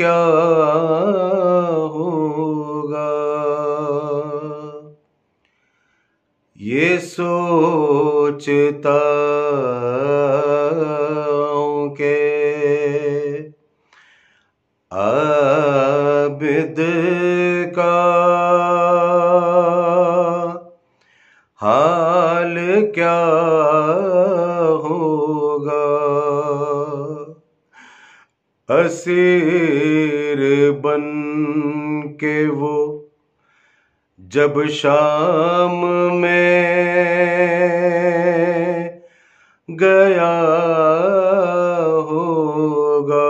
क्या होगा ये सोचता के अबिद का हाल क्या असीर बन के वो जब शाम में गया होगा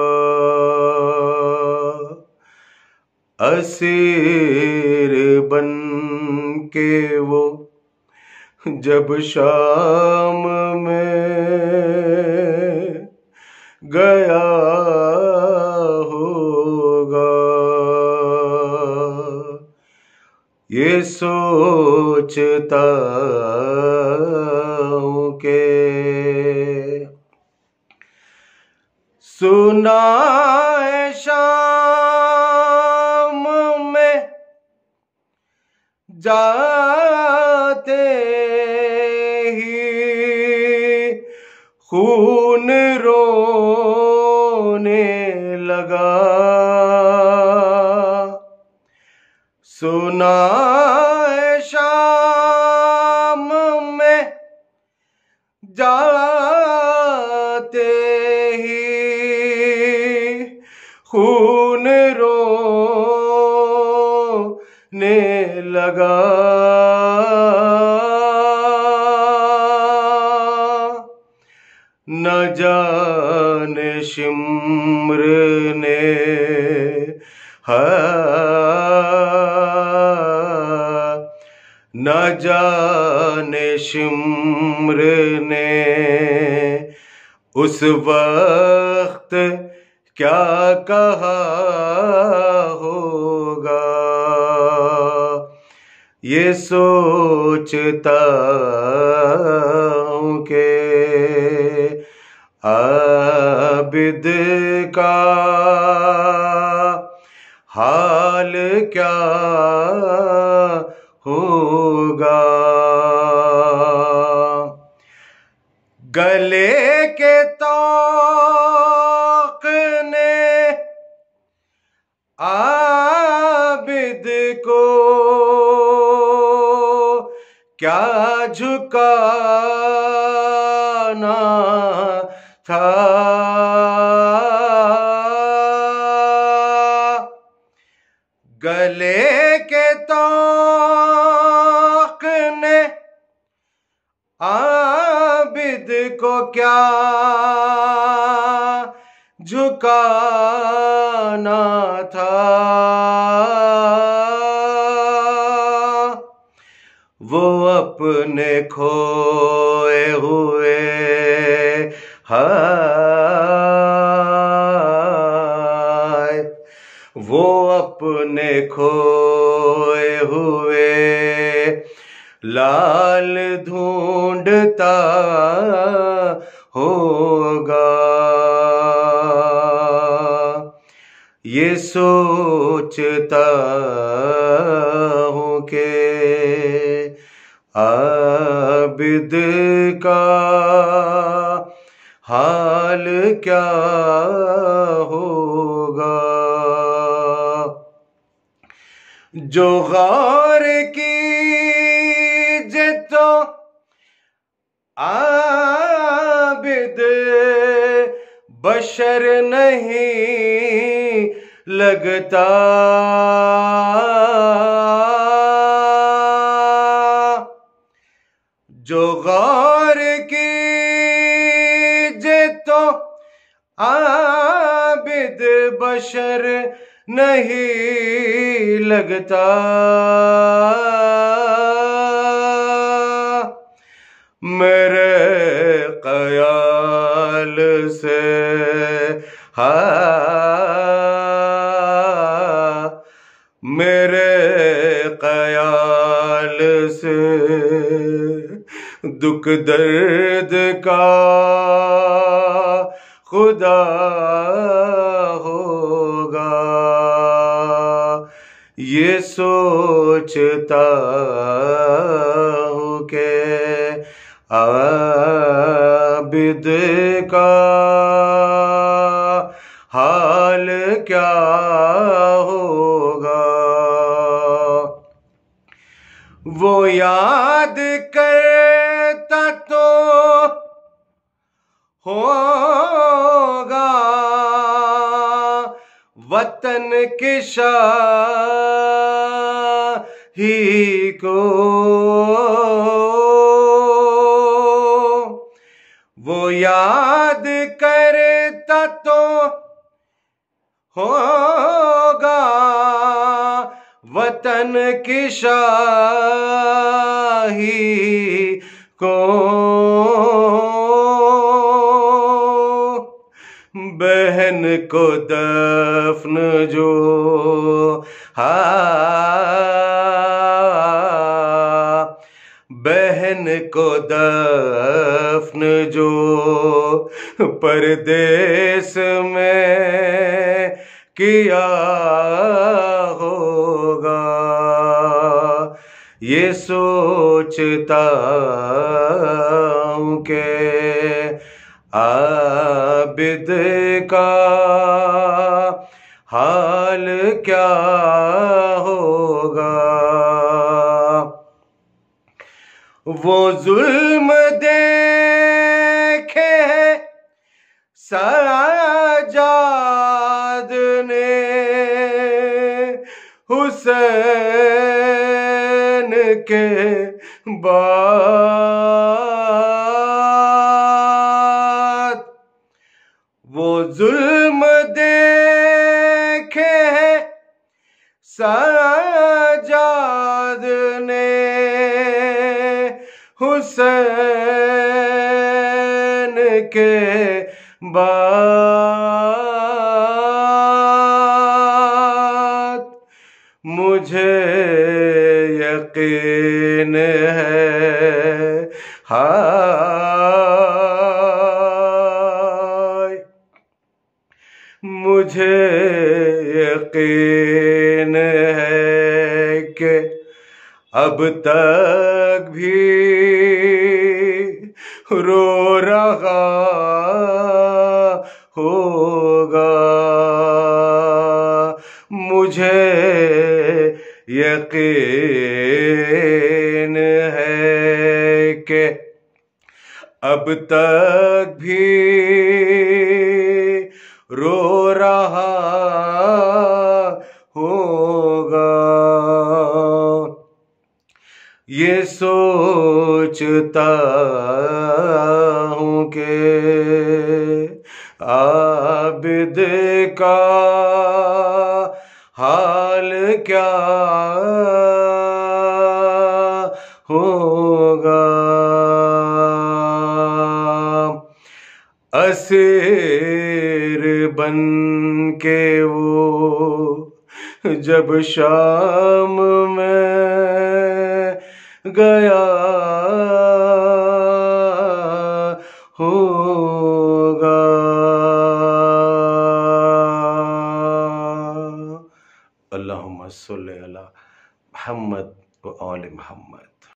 असीर बन के वो जब शाम के सुना शाम में जाते ही खून रोने लगा सुना ने लगा न जाने शिम्र ने न जाने शिम्र ने उस वक्त क्या कहा ये सोचता के अबिद का हाल क्या होगा गले के तो चुकाना था गले के तो ने आबिद को क्या झुकाना था अपने खोए हुए हाय वो अपने खोए हुए लाल ढूंढता होगा ये सो आबिद का हाल क्या होगा जो गौर की जितो आबिद बशर नहीं लगता तो आबिद बशर नहीं लगता मेरे कयाल से हा मेरे कयाल से दुख दर्द का ये सोचता हूँ के आबिद का हाल क्या होगा वो याद करता तो होगा वतन किशा ही को वो याद करता तो होगा वतन की शाही को बहन को दफन जो हा बहन को दफन जो परदेश में किया होगा ये सोचता के आ आबिद का हाल क्या होगा वो जुल्म देखे सराजाद ने हुसैन के बा सजाद ने हुसैन के बाद मुझे यकीन है हाय मुझे यकीन अब तक भी रो रहा होगा मुझे यकीन है कि अब तक भी रो रहा हो ये सोचता हूँ के आबिद का हाल क्या होगा असेर बन के वो जब शाम में गया होगा अल्लाह महमद व आल महमद